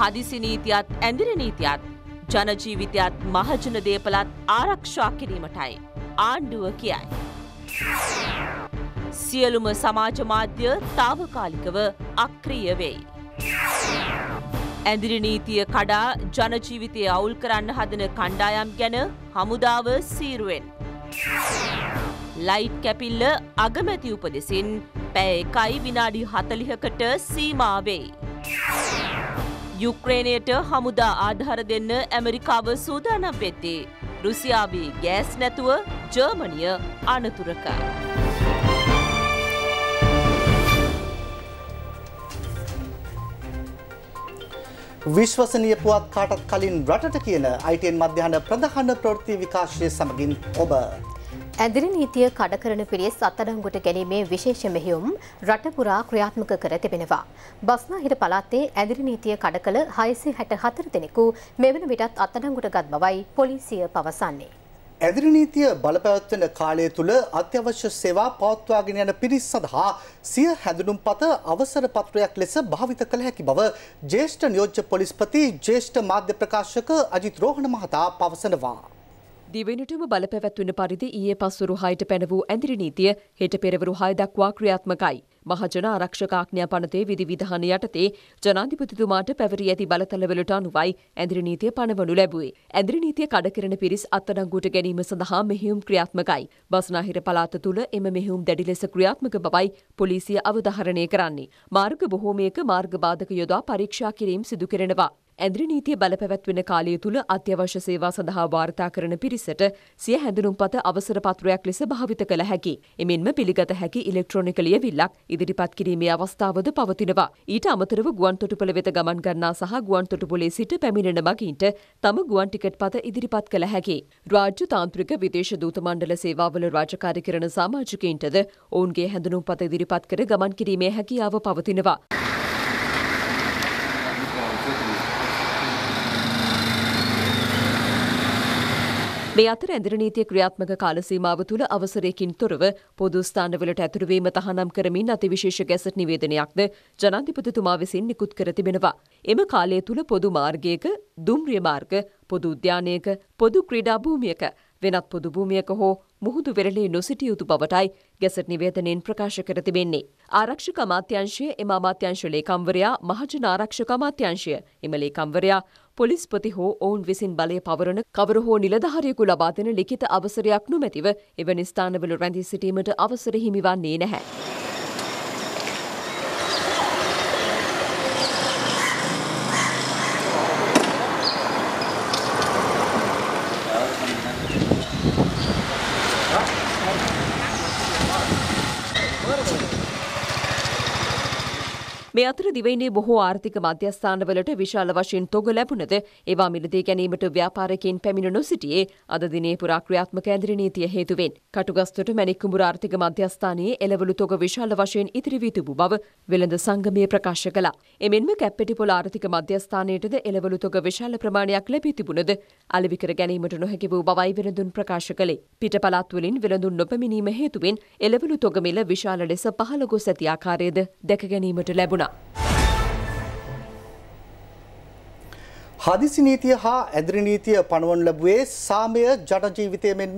හදිසි නීතියත් ඇඳිර නීතියත් ජනජීවිතයත් මහජන දේපලත් ආරක්ෂා කිරීමටයි ආණ්ඩුව කියයි. සියලුම සමාජ මාධ්‍ය තාවකාලිකව අක්‍රිය වෙයි. ඇඳිරි නීතිය කඩා ජනජීවිතය අවුල් කරන්න හදන කණ්ඩායම් ගැන හමුදාව සීරුවෙන්. ලයිට් කැපිල්ල අගමැති උපදෙසින් පැය එකයි විනාඩි හතලිහකට සීමාවෙයි. යුක්‍රේනයට හමුදා ආධාර දෙන්න ඇමරිකාව සූදානම් වෙත්තේ. රුසියාවේ ගෑස් නැතුව ජර්මනිය අනතුරකයි. විශ්වසනය පුවත් කාටත් කලින් රටට කියන අයිටන් මධ්‍යහන ප්‍රධහන ප්‍රෘති විකාශය සමගින් ඔබ. ඇදිරි නීතිය කඩකරන පිරිස් අත්අඩංගුවට ගැනීමේ විශේෂ මෙහෙයුම් රට පුරා ක්‍රියාත්මක කර තිබෙනවා. බස්නාහිර පළාතේ ඇදිරි නීතිය කඩ කළ 664 දෙනෙකු මෙවන විටත් අත්අඩංගුවට ගත් බවයි පොලිසිය පවසන්නේ. ඇදිරි නීතිය බලපැවැත්වෙන කාලය තුළ අත්‍යවශ්‍ය සේවා පවත්වාගෙන යන පිරිස් සඳහා සිය හැඳුනුම්පත අවසර පත්‍රයක් ලෙස භාවිත කළ හැකි බව ජ්‍යෙෂ්ඨ නියෝජ්‍ය පොලිස්පති ජ්‍යෙෂ්ඨ මාධ්‍ය ප්‍රකාශක අජිත් රෝහණ මහතා පවසනවා. දිවෙනටම බලපැවැත්වෙන පරිදි ඊයේ පස්වරු හයට පැන වූ ඇඳිරි නීතිය හෙට පෙරවරු හය දක්වා ක්‍රියාත්මකයි. මහජන ආරක්ෂකාඥා පනතේ විධිවිධාන යටතේ ජනාධිපතිතුමාට පැවරී ඇති බලතලවලට අනුවයි ඇඳිරි නීතිය පනවනු ලැබුවේ. ඇඳිරි නීතිය කඩකිරන පිරිස් අත්අඩංගුවට ගැනීම සඳහා මෙහෙයුම් ක්‍රියාත්මකයි. බස්නාහිර පළාත තුළ එම මෙහෙයුම් දැඩි ලෙස ක්‍රියාත්මක බවයි පොලිසිය අවධාරණය කරන්නේ. මාර්ග බොහෝමයක මාර්ග බාධක යොදා පරීක්ෂා කිරීම සිදු කරනවා. ඇඳරි නීතිය බලපැවැත්වෙන කාලය තුළ අත්‍යවශ්‍ය සේවා සඳහා වාර්තා කරන පිරිසට සිය හැඳුනුම්පත අවසර පත්‍රයක් ලෙස භාවිත කළ හැකි. එමෙන්ම පිළිගත හැකි ඉලෙක්ට්‍රොනික ලියවිල්ලක් ඉදිරිපත් කිරීමේ අවස්ථාවද පවතිනවා. ඊට අමතරව ගුවන්තොටුපළ වෙත ගමන් ගන්නා සහ ගුවන්තොටුපොලේ සිට පැමිණෙන මගින්ට තම ගුවන් ටිකට් පත ඉදිරිපත් කළ හැකි. රාජ්‍ය තාන්ත්‍රික විදේශ දූත මණ්ඩල සේවාවල රාජකාරි කරන සාමාජිකයින්ටද ඔවුන්ගේ හැඳුනුම්පත ඉදිරිපත් කර ගමන් කිරීමේ හැකියාව පවතිනවා. මේ අතර ඇඳිර නීතිය ක්‍රියාත්මක කාලසීමාව තුළ අවසරයකින් තොරව පොදු ස්ථානවලට ඇතුළුවීම තහනම් කරමින් අතිවිශේෂ ගැසට් නිවේදනයක්ද ජනාධිපතිතුමා විසින් නිකුත් කර තිබෙනවා. එම කාලය තුළ පොදු මාර්ගයක, දුම්රිය මාර්ග, පොදු උද්‍යානයක, පොදු ක්‍රීඩා භූමියක, වෙනත් පොදු භූමියක හෝ මුහුදු වෙරළේ නොසිටිය යුතු බවටයි ගැසට් නිවේදනයෙන් ප්‍රකාශ කර තිබෙන්නේ. ආරක්ෂක අමාත්‍යංශය එම අමාත්‍යංශ ලේකම්වරයා මහජන ආරක්ෂක අමාත්‍යංශය එම ලේකම්වරයා පොලිස්පති හෝ ඔවුන් විසින් බලය පවරන කවර හෝ නිලධාරියෙකු ලබා දෙන ලිඛිත අවසරයක් නොමැතිව එවැනි ස්ථානවල රැඳී සිටීමට අවසර හිමිවන්නේ නැහැ. මේ අතර දිවයිනේ බොහෝ ආර්ථික මධ්‍යස්ථානවලට විශාල වශයෙන් තොග ලැබුණද ඒවා මිලදී ගැනීමට ව්‍යාපාරිකයින් පැමිණ නොසිටියේ අද දිනේ පුරා ක්‍රියාත්මක ඇඳිරි නීතිය හේතුවෙන් කටුගස්තොට මැණික්කුඹුර ආර්ථික මධ්‍යස්ථානයේ එළවලු තොග විශාල වශයෙන් ඉතිරි වී තිබූ බව වෙළඳ සංගමය ප්‍රකාශ කළා. එමෙන්ම කැප්පෙටිපොළ ආර්ථික මධ්‍යස්ථානයේද එළවලු තොග විශාල ප්‍රමාණයක් ලැබී තිබුණද අලෙවි කර ගැනීමට නොහැකි වූ බවයි වෙළඳුන් ප්‍රකාශ කළේ. පිටපළාත් වලින් වෙළඳුන් නොපැමිණීම හේතුවෙන් එළවලු තොග මිල විශාල ලෙස පහළ ගොස් ඇති ආකාරයද දැක ගැනීමට ලැබුණා. වුණා. හදිසි නීතිය හා ඇදිරි නීතිය පණුවන් ලැබුවේ සාමය ජනජීවිතය මෙන්ම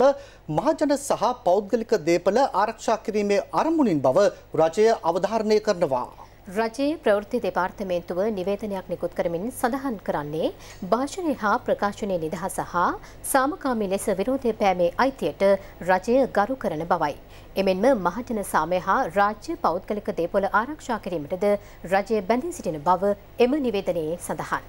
මහජන සහ පෞද්ගලික දේපල ආරක්ෂා කිරීමේ අරමුණින් බව රජය අවධාරණය කරනවා. රජයේ ප්‍රවෘත්ති දෙපාර්තමේන්තුව නිවේදනයක් නිකුත් කරමින් සඳහන් කරන්නේ භාෂණය හා ප්‍රකාශනය නිදහස හා සාමකාමී ලෙස විරෝධය පෑමේ අයිතියට රජය ගරු කරන බවයි. එමෙන්ම මහජන සාමය හා රාජ්‍ය පෞද්ගලික දේපොළ ආරක්ෂා කිරීමටද රජය බැඳී සිටින බව එම නිවේදනයේ සඳහන්.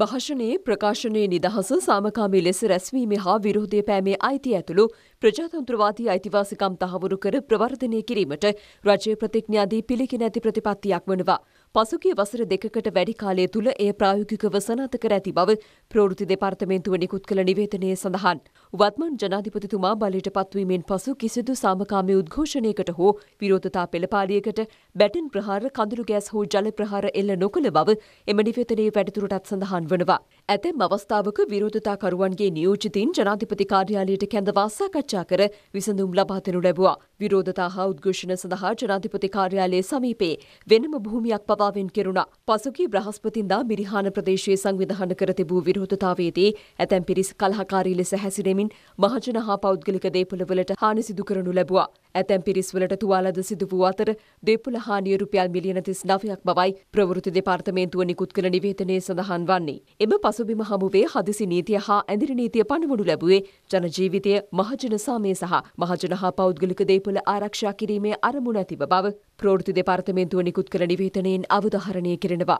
භාෂණයේ ප්‍රකාශනයේ නිදහස සාමකාමී ලෙස රැස්වීම හා විරෝධය පෑමේ අයිති ඇතුළු ප්‍රජාතන්ත්‍රවාදී අයිතිවාසිකම් තහවුරු කර ප්‍රවර්ධනය කිරීමට රජය ප්‍රතිඥාදී පිළිගෙන ඇති ප්‍රතිපත්තියක් වනවා. පසුගිය වසර දෙකකට වැඩි කාලය තුළ එය ප්‍රායෝගිකව සනාත කර ඇති බව ප්‍රවෘත්ති දෙපාර්තමේන්තුව නිකුත් කළ නිවේදනයේ සඳහන්. වත්මන් ජනාධිපතිතුමා බලයට පත්වීමෙන් පසු කිසිදු සාමකාමී උද්ඝෝෂණයකට හෝ විරෝධතා පෙළපාලියකට බැටන් ප්‍රහාර කඳුරු ගෑස් හෝ ජල ප්‍රහාර එල්ල නොකළ බව එම නිවේදනයේ වැඩිදුරටත් සඳහන් වනවා. ඇතැම් අවස්ථාවක විරෝධතාකරුවන්ගේ නියෝජිතීන් ජනාධිපති කාර්යාලයට කැඳවා සාකච්ඡා කර විසඳුම් ලබා දෙනු ලැබුවා. විරෝධතා හා උද්ඝෝෂණ සඳහා ජනාධිපති කාර්යාලයේ සමීපේ වෙනම භූමියක් පවාවෙන් කෙරුණා. පසුගිය බ්‍රහස්පතින්දා මිරිහාන ප්‍රදේශයේ සංවිධාන කර තිබූ විරෝධතාවයේදී ඇතැම් පිරිස් කලහකාරී ලෙස හැසිරෙමින් කරමින් මහජන හා පෞද්ගලික දේපළවලට හානි සිදු කරනු ලැබුවා. ඇතැම් පිරිස්වලට තුවාලද සිදු වූ අතර දේපළ හානිය රුපියල් මිලියන 39ක් බවයි ප්‍රවෘත්ති දෙපාර්තමේන්තුව නිකුත් කළ නිවේදනයේ සඳහන් වන්නේ. එම පසුබිම හමුවේ හදිසි නීතිය හා ඇඳිරි නීතිය පණවනු ලැබුවේ ජන ජීවිතය මහජන සාමය සහ මහජන හා පෞද්ගලික දේපළ ආරක්ෂා කිරීමේ අරමුණ ඇතිව බව ප්‍රවෘත්ති දෙපාර්තමේන්තුව නිකුත් කළ නිවේදනයෙන් අවධාරණය කරනවා.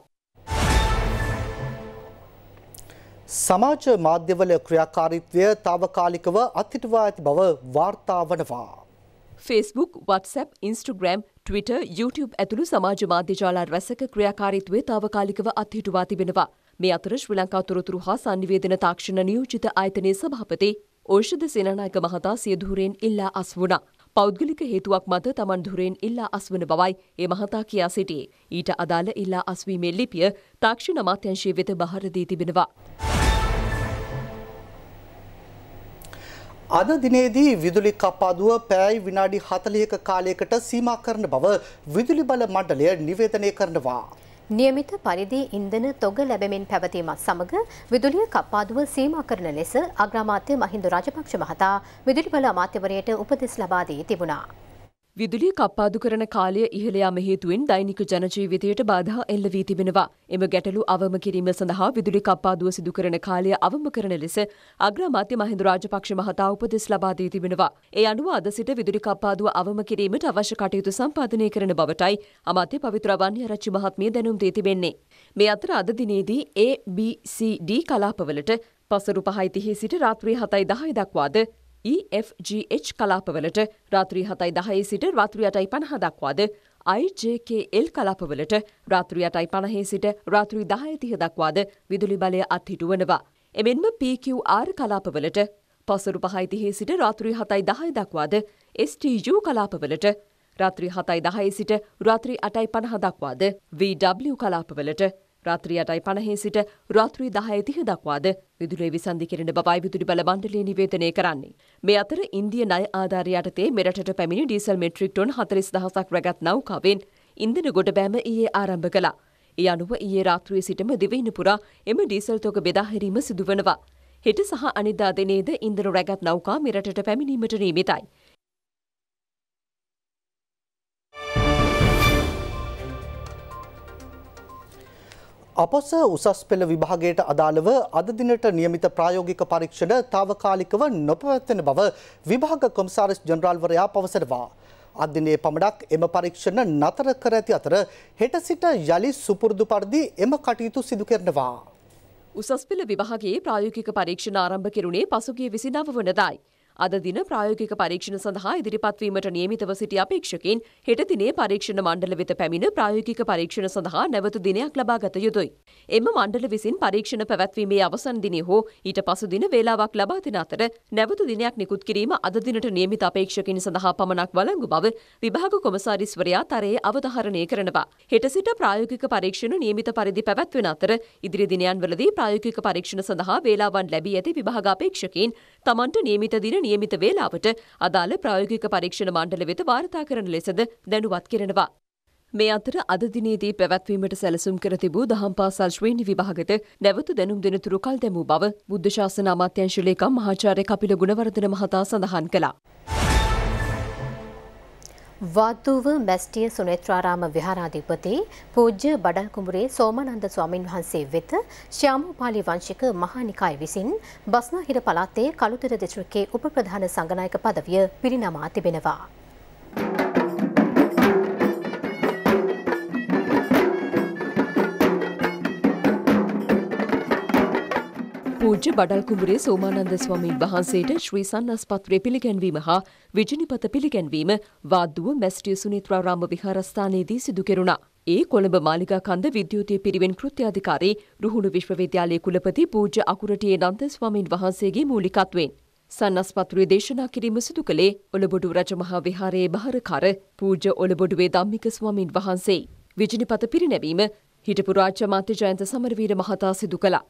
සමාජ මාධ්‍යවල ක්‍රියාකාරීත්වය තාවකාලිකව අත්හිටවා ඇති බව වාර්තා වනවා. Facebook WhatsApp, Instagram Twitter, YouTube ඇතුළු සමාජ මාධ්‍යජාලාර් වැසක ක්‍රියාකාරීත්වය තාවකාලිකව අත්හිටවා තිබෙනවා. මේ අතර ශ්‍රී ලංකා තොරතුරු හා සංනිවේදන තාක්ෂණ නියෝජිත ආයතනයේ සභාපති ඕෂධ සේනානායක මහතා සියදුරෙන් ඉල්ලා අස් වුණා. පෞද්ගලික හේතුවක් මත තමන් දුරෙන් ඉල්ලා අස්වන බවයි ඒ මහතා කියා සිටියේ. ඊට අදාළ ඉල්ලා අස්වීමේ ලිපිය තාක්ෂණ අමාත්‍යංශයේ වෙත බහර දී තිබෙනවා. අද දිනේදී විදුලි කපාදුව පෑයි විනාඩි 40ක කාලයකට සීමා කරන බව විදුලි බල මණ්ඩලය නිවේදනය කරනවා. નિયમિત පරිදි ඉන්ධන තොග ලැබෙමින් පැවතීමත් සමග විදුලිය කපාදුව සීමා කරන ලෙස අග්‍රාමාත්‍ය මහින්ද රාජපක්ෂ මහතා විදුලි බල අමාත්‍යවරයට උපදෙස් ලබා දී තිබුණා. විදුලිය කප්පාදු කරන කාලය ඉහළ යාම හේතුවෙන් දෛනික ජනජීවිතයට බාධා එල්ල වී තිබෙනවා. එම ගැටලු අවම කිරීම සඳහා විදුලි කප්පාදුව සිදු කරන කාලය අවම කරන ලෙස අග්‍රාමාත්‍ය මහින්ද රාජපක්ෂ මහතා උපදෙස් ලබා දී තිබෙනවා. ඒ අනුව අද සිට විදුලි කප්පාදුව අවම කිරීමට අවශ්‍ය කටයුතු සම්පාදනය කරන බවටයි අමාත්‍ය පවිත්‍ර වන්‍යරච්චි මහත්මිය දැනුම් දී තිබෙන්නේ. මේ අතර අද දිනේදී ABCD කලාපවලට පසරු පහයි තිහේ සිට රාත්‍රී හතයි දහය දක්වාද EFGH කලාපවලට රාත්‍රී හතයි දහයේ සිට රාත්‍රී අටයි පණහ දක්වාද IJKL කලාපවලට රාත්‍රී අටයි පණහේ සිට රාත්‍රී දහය තිහ දක්වාද විදුලි බලය අත්හිටුවනවා. එමෙන්ම PQR කලාපවලට පසුරු පහයිතිහේ සිට රාත්‍රී හතයි දහයි දක්වාද STU කලාපවලට රාත්‍රී හතයි දහයේ සිට රාත්‍රී අටයි පණහ දක්වාද VW කලාපවලට රාත්‍රී 8:50 සිට රාත්‍රී 10:30 දක්වාද විදුලිය විසන්ධි කෙරෙන බවයි විදුලි බල මණ්ඩලය නිවේදනය කරන්නේ. මේ අතර ඉන්දිය ණය ආධාරය යටතේ මෙරටට පැමිණි ඩීසල් මෙට්‍රික් ටොන් 40000ක් රැගත් නෞකාවෙන් ඉන්ධන ගොඩබෑම ඊයේ ආරම්භ කළා. ඒ අනුව ඊයේ රාත්‍රියේ සිටම දිවයින පුරා එම ඩීසල් තොග බෙදා හැරීම සිදු වෙනවා. හෙට සහ අනිදා දිනේද ඉන්ධන රැගත් නෞකා මෙරටට පැමිණීමට නියමිතයි. අපස උසස් පෙළ විභාගයට අදාළව අද දිනට නියමිත ප්‍රායෝගික පරීක්ෂණ తాවකාලිකව නොපවත්වන බව විභාග කොමසාරිස් ජනරාල්වරයා පවසනවා. අදිනේ පමණක් එම පරීක්ෂණ නතර කර ඇති අතර හෙට සිට යලි සුපුරුදු පරිදි එම කටයුතු සිදු කරනවා. උසස් පෙළ විභාගයේ ප්‍රායෝගික පරීක්ෂණ ආරම්භ කෙරුණේ පසුගිය 29 වනදායි. අද දින ප්‍රායෝගික පරීක්ෂණ සඳහා ඉදිරිපත් වීමට නියමිතව සිටි අපේක්ෂකයින් හෙට දිනේ පරීක්ෂණ මණ්ඩල වෙත පැමිණ ප්‍රායෝගික පරීක්ෂණ සඳහා නැවත දිනයක් ලබා ගත යුතුයි. එම මණ්ඩල විසින් පරීක්ෂණ පැවැත්වීමේ අවසන් දිනේ හෝ ඊට පසු දින වේලාවක් ලබා දෙන අතර නැවත දිනයක් නිකුත් කිරීම අද දිනට නියමිත අපේක්ෂකයින් සඳහා පමණක් වළංගු බව විභාග කොමසාරිස්වරයා තරයේ අවධාරණය කරනවා. හෙට සිට ප්‍රායෝගික පරීක්ෂණ නියමිත පරිදි පැවැත්වෙන අතර ඉදිරි දිනයන්වලදී ප්‍රායෝගික පරීක්ෂණ සඳහා වේලාවන් ලැබී ඇති විභාග අපේක්ෂකයින් තමන්ට නියමිත දින නියමිත වේලාවට අදාළ ප්‍රායෝගික පරීක්ෂණ මණ්ඩල වෙත වාර්තා කරන ලෙසද දැනුවත් කරනවා. මේ අතර අද දිනේදී පැවැත්වීමට සැලසුම් කර තිබූ දහම් පාසල් ශ්‍රේණි විභාගද නැවත දැනුම් දෙනතුරු කල් දැමූ බව බුද්ධ ශාසන අමාත්‍යංශ ලේකම් මහාචාර්ය කපිල ගුණවර්ධන මහතා සඳහන් කළා. වාද්දුව මැස්ටිය සුනේත්‍රාරාම විහාරාධිපති පූජ්‍ය බඩල්කුඹුරේ සෝමනන්ද ස්වාමින් වහන්සේ වෙත ශ්‍යාමපාලි වංශික මහානිකාය විසින් බස්නාහිර පළාතේ කළුතර දිස්ත්‍රික්කයේ උපප්‍රධාන සංගනායක පදවිය පිරිනමා තිබෙනවා. පූජ්‍ය බඩල්කුඹුරේ සෝමානන්ද ස්වාමීන් වහන්සේට ශ්‍රී සන්නස්පත්‍රය පිළිගැන්වීම හා විජිනිපත පිළිගැන්වීම වාද්දුව මැස්ටිය සුනිත්‍රාරාම විහාරස්ථානයේදී සිදු කෙරුණා. ඒ කොළඹ මාලිකා කන්ද විද්‍යුතිය පිරිවෙන් කෘත්‍යාධිකාරී රුහුණු විශ්වවිද්‍යාලයේ කුලපති පූජ්‍ය අකුරටියේ නන්ද ස්වාමීන් වහන්සේගේ මූලිකත්වයෙන් සන්නස්පත්‍රයේ දේශනා කිරීම සිදු කළේ ඔලබොඩු රජමහා විහාරයේ බහරකර පූජ්‍ය ඔලබොඩුවේ ධම්මික ස්වාමින් වහන්සේ. විජිනිපත පිරිනැවීම හිටපු රාජ්‍ය මාත්‍ය ජයන්ත සමරවීර මහතා සිදු කළා.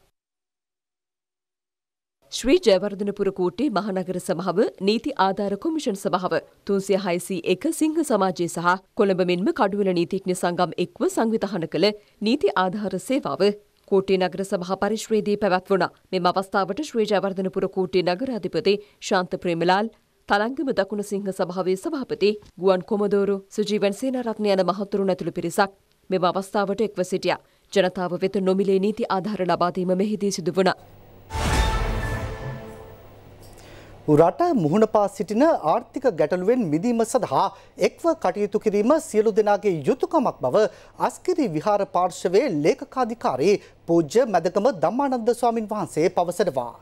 ශ්‍රී ජයවර්ධනපුර කූට්ටේ මහනගර සභාව නීති ආධාර කොමිෂන් සභාව තුන්සිය හයසී එක සිංහ සමාජය සහ කොළඹ මෙන්ම කඩුවල නීතිඥ සංගම් එක්ව සංවිධාන කළ නීති ආධාර සේවාව කෝටේ නගර සභා පරිශ්‍රයේදී පැවැත්වුණ මෙම අවස්ථාවට ශ්‍රී ජයවර්ධනපුර කෝටේ නගරාධිපති ශාන්ත ප්‍රේමලාල් තලංගම දකුණ සිංහ සභාවේ සභාපති ගුවන් කොමදෝරු සුජීවන් සේනාරත්න යන මහතුරුන් ඇතුළු පිරිසක් මෙම අවස්ථාවට එක්ව සිටියා ජනතාව වෙත නොමිලේ නීති ආධාර ලබාදීම මෙහිදී සිදු වුණා රට මුහුණ පා සිටින ආර්ථික ගැටලුවෙන් මිදීම සඳහා එක්ව කටයුතු කිරීම සියලු දෙනාගේ යුතුකමක් බව අස්කිරි විහාර පාර්ශවයේ ලේකකාධිකාරී පූජ්‍ය මැදකම ධම්මානන්ද ස්වාමින් වහන්සේ පවසනවා.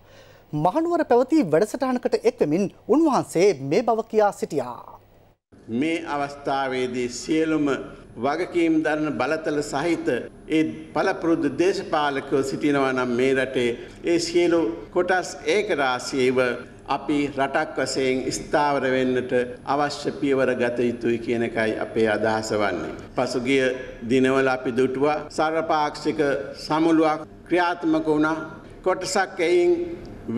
මහනුවර පැවති වැඩසටහනකට එක්වමින් උන්වහන්සේ මේ බව කියා සිටියා. මේ අවස්ථාවේදී සියලුම වගකීම් දරන බලතල සහිත ඒ පළපුරුද්ද දේශපාලකව සිටිනවා නම් මේ රටේ ඒ සියලු කොටස් ඒකරාශීව අපි රටක් වශයෙන් ස්ථාවර වෙන්නට අවශ්‍ය පියවර ගත යුතුයි කියන එකයි අපේ අදහස වන්නේ. පසුගිය දිනවල අපි දුටුවා සර්වපාක්ෂික සමුළුවක් ක්‍රියාත්මක වුණා. කොටසක් එයින්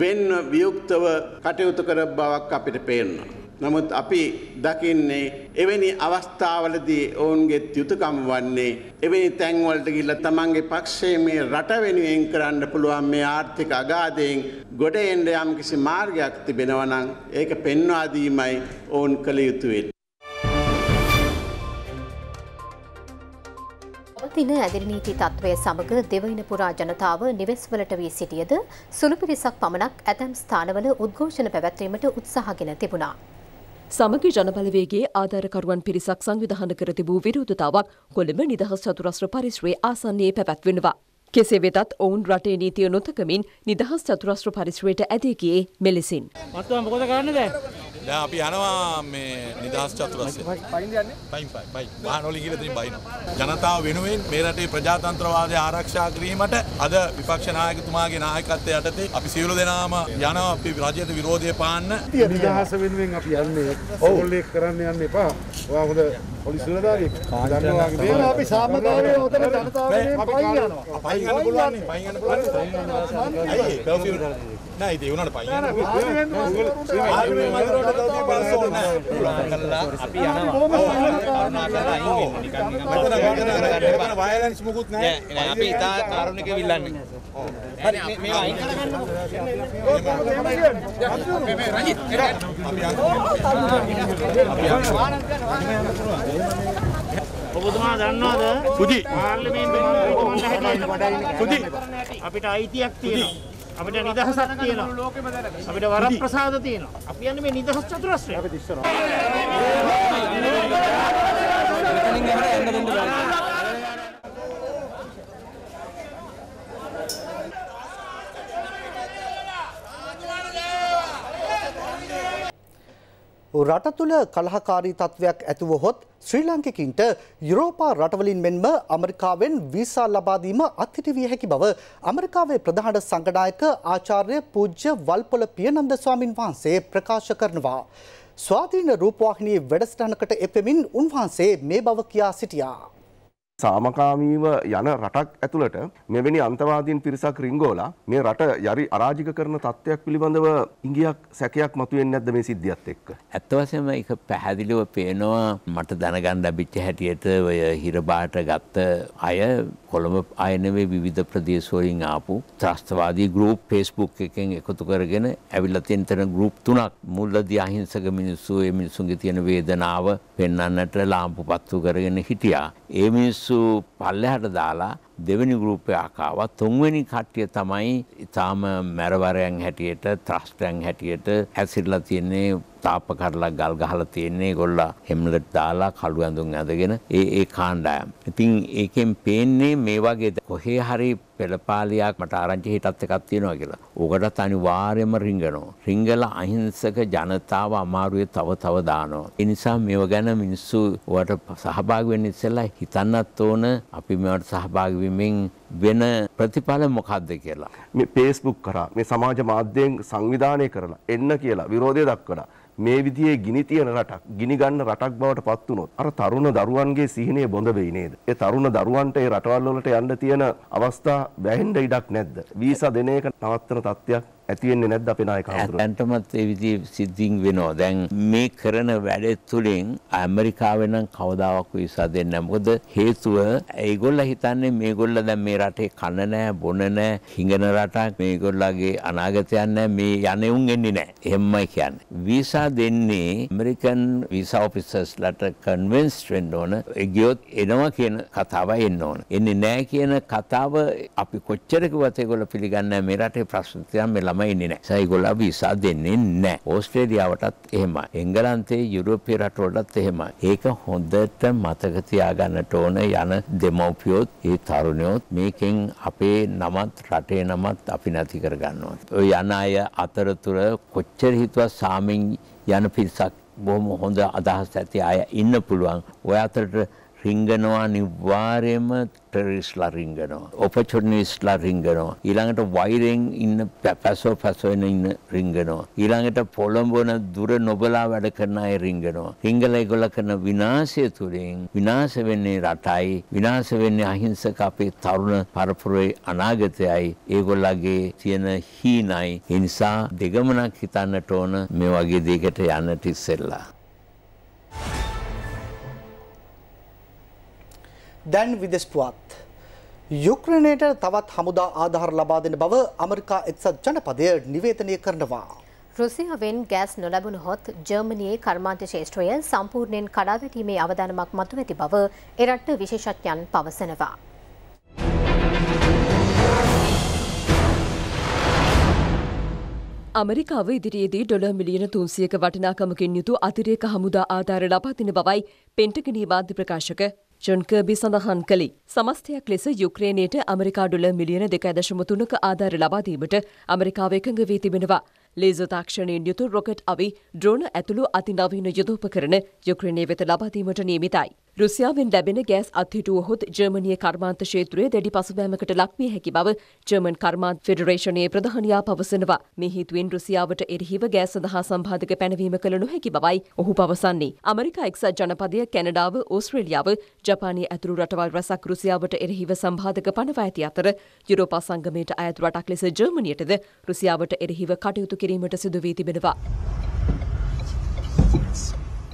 වෙන්න වියුක්තව කටයුතු කර බවක් අපිට පේනවා. නමුත් අපි දකින්නේ එවැනි අවස්ථාවලදී ඔවුන්ගේ යුතුකම් වන්නේ එවැනි තැන්වලට ගිහිල්ලා තමන්ගේ පක්ෂයේ මේ රට වෙනුවෙන් කරන්න පුළුවන් මේ ආර්ථික අගාධයෙන් ගොඩ එන්න යම්කිසි මාර්ගයක් තිබෙනවා නම් ඒක පෙන්වා දීමයි ඔවුන් කළ යුතු වෙන්නේ. පවතින ඇදිරිනීති තත්ත්වය සමග දෙවයින පුරා ජනතාව නිවෙස්වලට වී සිටියද සුළු පිරිසක් පමණක් ඇතැම් ස්ථානවල උද්ඝෝෂණ පැවැත්වීමට උත්සාහගෙන තිබුණා. සමග ජනබලවේගේ ආධාරකරුවන් පිරිසක් සංවිධාන කර තිබූ විරෝධතාවක් කොළඹ නිදහස් චතුරස්්‍ර පරිශ්‍රයේ ආසන්නයේ පැවැත්වෙනවා. කෙසේ වෙතත් ඔවුන් රටේ නීතිය නොතකමින් නිදහස් චතුරස්ත්‍ර පරිශ්‍රයට ඇදී ගියේ මෙලෙසින්. මත්තුවා මොකද කරන්නද? දැන් අපි යනවා මේ නිදහස් චතුරස්ත්‍රය. පයින් යන්නේ? පයින් පයින් බයි. වාහනවල ගිහලා තින් බයින. ජනතාව වෙනුවෙන් මේ රටේ ප්‍රජාතන්ත්‍රවාදය ආරක්ෂා කිරීමට අද විපක්ෂ නායකතුමාගේ නායකත්වය යටතේ අපි සියලු දෙනාම යනවා අපි රජයට විරෝධය පාන්න. නිදහස වෙනුවෙන් අපි යන්නේ. ඔව් කරන්න යන්න එපා. ඔයා හොඳ පොලිස් නිලධාරියෙක්. දන්නවා වගේ දේවල්. අපි සාමකාමීව උතන ජනතාවගේ පයින් යනවා. පයින් යන්න පුළුවන් නේ. පයින් යන්න පුළුවන්. ඇයි? දවස් නෑ ඉතින් උනාට පයින් අපි යනවා වයලන්ස් මුකුත් නෑ අපි ඉතා කාරුණික විල්ලන්නේ හරි මේ අයින් කරගන්නකො මේ මේ රජිත් අපි යනවා ඔබතුමා දන්නවද සුදි පාර්ලිමේන්තුවේ මම හිටියේ සුදි අපිට අයිතියක් තියෙනවා අපිට නිදහසක් තියෙනවා. අපිට වරප්‍රසාද තියෙනවා. අපි යන්නේ මේ නිදහස් චතුරස්‍රය. අපි දිස්සනවා. රට තුළ කලහකාරී තත්ත්වයක් ඇතුවහොත් ශ්‍රී ලංකිකින්ට යුරෝපා රටවලින් මෙන්ම අමරිකාවෙන් වීසා ලබාදීම අත්හිටවිය හැකි බව අමරිකාවේ ප්‍රධාන සංගනායක ආචාර්ය පූජ්‍ය වල්පොල පියනන්ද ස්වාමින් වහන්සේ ප්‍රකාශ කරනවා. ස්වාධීන රූපවාහිනී වැඩස්ටානකට එපෙමින් උන්වහන්සේ මේ බව කියා සිටියා. සාමකාමීව යන රටක් ඇතුළට මෙවැනි අන්තවාදීන් පිරිසක් රිංගෝලා මේ රට යරි අරාජික කරන තත්ත්වයක් පිළිබඳව ඉංගියක් සැකයක් මතුවෙන්නේ නැද්ද මේ සිද්ධියත් එක්ක? ඇත්ත වශයෙන්ම ඒක පැහැදිලිව පේනවා මට දැනගන්න ලැබිච්ච හැටියට ඔය හිරබාට ගත්ත අය කොළඹ අය නෙවෙයි විවිධ ප්‍රදේශ වලින් ආපු ත්‍රස්තවාදී ගෲප් Facebook එකෙන් එකතු කරගෙන ඇවිල්ලා තියෙන තන ගෲප් තුනක් මුල්ලදී අහිංසක මිනිස්සු ඒ මිනිස්සුන්ගේ තියෙන වේදනාව පෙන්වන්නට ලාම්පු පත්තු කරගෙන හිටියා. ඒ මිනිස්සු මිනිස්සු පල්ලෙහාට දාලා දෙවෙනි ගෲපයක් ආවා. තුන්වෙනි කට්ටිය තමයි ඊටාම මැරවරයන් හැටියට, ත්‍රස්තයන් හැටියට හැසිරලා තියන්නේ තාප කරලා ගල් ගහලා තියන්නේ ඒගොල්ලා හෙම්ලට් දාලා කළු ඇඳුම් ඇඳගෙන ඒ ඒ කාණ්ඩායම්. ඉතින් ඒකෙන් පේන්නේ මේ වගේ කොහේ හරි පෙළපාලියක් මට ආරංචි හිටත් එකක් තියෙනවා කියලා. ඕකටත් අනිවාර්යයෙන්ම රිංගනවා. රිංගලා අහිංසක ජනතාව අමාරුවේ තව තව දානවා. ඒ නිසා මේව ගැන මිනිස්සු වට සහභාගී වෙන්න ඉස්සෙල්ලා හිතන්නත් ඕන අපි මේවට සහභාගී වෙමින් වෙන ප්‍රතිඵල මොකක්ද කියලා. මේ Facebook කරා මේ සමාජ මාධ්‍යයෙන් සංවිධානය කරලා එන්න කියලා විරෝධය දක්වලා මේ විදිහේ ගිනි තියන රටක් ගිනි ගන්න රටක් බවට පත් වුණොත් අර තරුණ දරුවන්ගේ සිහිනය බොඳ වෙයි නේද? ඒ තරුණ දරුවන්ට ඒ රටවල් වලට යන්න තියෙන අවස්ථා වැහෙන්න ඉඩක් නැද්ද? වීසා දෙන එක නවත්තන තත්ත්වයක් ඇති වෙන්නේ නැද්ද අපේ නායකවරුන්? ඇත්තටමත් ඒ විදිහේ සිද්ධින් වෙනවා. දැන් මේ කරන වැඩ තුලින් ඇමරිකාවෙන් නම් කවදාවත් විසා දෙන්නේ නැහැ. මොකද හේතුව ඒගොල්ලෝ හිතන්නේ මේගොල්ලෝ දැන් මේ රටේ කන නැහැ, බොන නැහැ, හිඟන රටක්. මේගොල්ලගේ අනාගතයක් නැහැ. මේ යනෙවුන් එන්නේ නැහැ. එහෙමයි කියන්නේ. විසා දෙන්නේ ඇමරිකන් විසා ඔෆිසර්ස්ලාට කන්වින්ස් වෙන්න ඕන. ගියොත් එනවා කියන කතාව එන්න ඕන. එන්නේ නැහැ කියන කතාව අපි කොච්චර කිව්වත් ඒගොල්ලෝ පිළිගන්නේ නැහැ. මේ රටේ ප්‍රශ්න තියෙන ළම එන්නේ නැහැ. ඒගොල්ලෝ වීසා දෙන්නේ නැහැ. ඕස්ට්‍රේලියාවටත් එහෙමයි. එංගලන්තේ යුරෝපීය රටවලටත් එහෙමයි. ඒක හොඳට මතක තියාගන්නට ඕන යන දෙමව්පියොත් ඒ තරුණයොත් මේකෙන් අපේ නමත් රටේ නමත් අපි නැති කරගන්නවා. ඔය යන අය අතරතුර කොච්චර හිතුවත් සාමෙන් යන පිරිසක් බොහොම හොඳ අදහස් ඇති අය ඉන්න පුළුවන්. ඔය අතරට රිංගනවා නිවාර්යම ටෙරරිස්ලා රිංගනවා. ඔපචොනිස්ලා රිංගනවා. ඊළඟට වෛරෙන් ඉන්න පැසෝ පැසෝෙන ඉන්න රිංගනවා. ඊළඟට පොළඹන දුර නොබලා වැඩ කරන අය රිංගනවා. රිංගල ඒගොල්ල කරන විනාශය තුළින් විනාශ වෙන්නේ රටයි, විනාශ වෙන්නේ අහිංසක අපේ තරුණ පරපුරේ අනාගතයයි. ඒගොල්ලගේ තියෙන හීනයි. ඒ නිසා දෙගමනක් හිතන්නට ඕන මේ වගේ දෙයකට යන්නට ඉස්සෙල්ලා. දැන් විදෙස් පුවත්. යුක්‍රනයට තවත් හමුදා ආධාර ලබා දෙන බව අමරිකා එක්සත් ජනපදය නිවේදනය කරනවා. රුසියාවෙන් ගෑස් නොලැබුණ හොත් ජර්මනයේ කර්මාන්ත ශේෂ්ත්‍රය සම්පූර්ණයෙන් කඩාවැටීමේ අවධානමක් මතු ඇති බව එරට්ට විශේෂඥන් පවසනවා. අමරිකාව ඉදිරියේදී ඩොල මිලියන තුන්සියක වටිනාකමකින් යුතු අතිරේක හමුදා ආධාර ලබාතින බවයි පෙන්ටගනී වාධ්‍ය ප්‍රකාශක ජොන් කර්බි සඳහන් කළේ සමස්තයක් ලෙස යුක්‍රේනයට ඇමරිකා ඩොල මිලියන දෙක ඇදශම තුනක ආධාර ලබාදීමට ඇමරිකාව එකඟ වී තිබෙනවා. ලේසර් තාක්ෂණයෙන් යුතු රොකට් අවි ඩ්‍රෝන ඇතුළු අතිනවීන යුදෝපකරණ යුක්‍රේනය වෙත ලබාදීමට නියමිතයි. රුසියාවෙන් ලැබෙන ගෑස් අත්හිටුවහොත් ජර්මනිය කර්මාන්ත ක්ෂේත්‍රයේ දැඩි පසුබෑමකට ලක්විය හැකි බව ජර්මන් කර්මාන්ත ෆෙඩරේෂනයේ ප්‍රධානියා පවසනවා. මේ හේතුවෙන් රුසියාවට එරෙහිව ගෑස් සඳහා සම්බාධක පැනවීම කළ නොහැකි බවයි ඔහු පවසන්නේ. ඇමරිකා එක්සත් ජනපදය, කැනඩාව, ඕස්ට්‍රේලියාව, ජපානය ඇතුළු රටවල් රැසක් රුසියාවට එරෙහිව සම්බාධක පනව ඇති අතර යුරෝපා සංගමයට අයත් රටක් ලෙස ජර්මනියටද රුසියාවට එරෙහිව කටයුතු කිරීමට සිදු වී තිබෙනවා.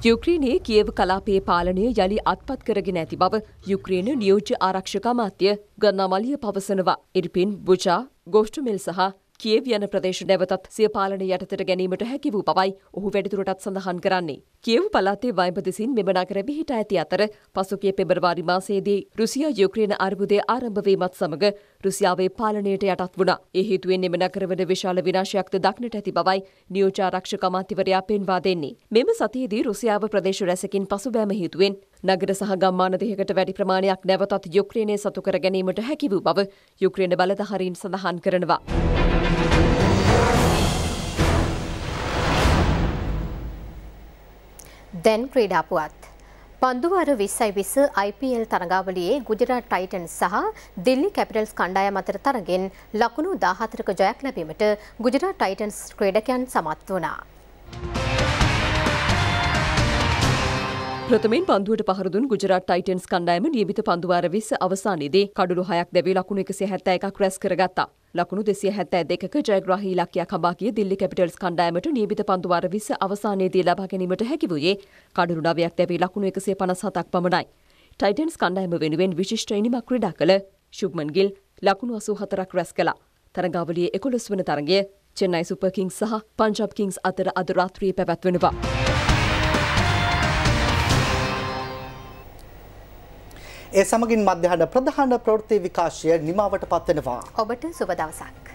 යුක්‍රීනයේ කියව කලාපයේ පාලනය යළි අත්පත් කරගෙන ඇති බව යුක්‍රේන නියෝජ්‍ය ආරක්ෂක අමාත්‍ය ගන්නාමලිය පවසනවා. ඉරිපින් බුජා ගෝෂ්ටමෙල් සහ කියවියන ප්‍රදේශ නැවතත් සිය පාලන යටතට ගැනීමට හැකි වූ බවයි ඔහු වැඩිදුරටත් සඳහන් කරන්නේ. කියව් පලාතේ වයිපදිසින් මෙම නගර පිහිට ඇති අතර පසුගිය පෙබරවාරි මාසයේදී රුසියා යුක්‍රේන අර්බුදය ආරම්භ වීමත් සමග රුසියාවේ පාලනයට යටත් වුණා. ඒ හේතුවෙන් මෙම නගරවල විශාල විනාශයක්ද දක්නට ඇති බවයි නියෝජ්‍ය ආරක්ෂක අමාත්‍යවරයා පෙන්වා දෙන්නේ. මෙම සතියේදී රුසියාව ප්‍රදේශ රැසකින් පසුබෑම හේතුවෙන් නගර සහ ගම්මාන දෙකකට වැඩි ප්‍රමාණයක් නැවතත් යුක්‍රේනය සතු කර ගැනීමට හැකි වූ බව යුක්‍රේන බලධාරීන් සඳහන් කරනවා. දැන් ක්‍රීඩාපුවත්. පන්දුවර විස්සයි විස IPL තරගාවලියේ ගුජරාට් ටයිටන් සහ දිල්ලි කැපිටල්ස් කණ්ඩායම් අතර තරගෙන් ලකුණු 14ක ජයක් ලැබීමට ගුජරාට් ටයිටන්ස් ක්‍රීඩකයන් සමත් වුණා. ප්‍රථමයෙන් පන්දුවට පහරදුන් ගුජරාට් ටයිටන්ස් කණ්ඩායම නියමිත පන්දුවාර 20 අවසානයේදී කඩළු 6ක් දැවී ලකුණු 171ක් රැස් කරගත්තා. ලකුණු 272ක ජයග්‍රාහී ඉලක්කයක් හඹා ගිය දිල්ලි කැපිටල්ස් කණ්ඩායමට නියමිත පන්දුවාර 20 අවසානයේදී ලබා ගැනීමට හැකි වූයේ කඩළු 9ක් දැවී ලකුණු 157ක් පමණයි. ටයිටන්ස් කණ්ඩායම වෙනුවෙන් විශිෂ්ට ඉනිමක් ක්‍රීඩා කළ ශුභ්මන් ගිල් ලකුණු 84ක් රැස් කළා. තරගාවලියේ 11 වන තරගය චෙන්නයි සුපර් කිංග්ස් සහ පංජාබ් කිංග්ස් අතර අද රාත්‍රියේ පැවැත්වෙනවා. ඒ සමගින් මධ්‍යහන ප්‍රධාන ප්‍රවෘත්ති විකාශය නිමාවට පත්වෙනවා. ඔබට සුබ දවසක්.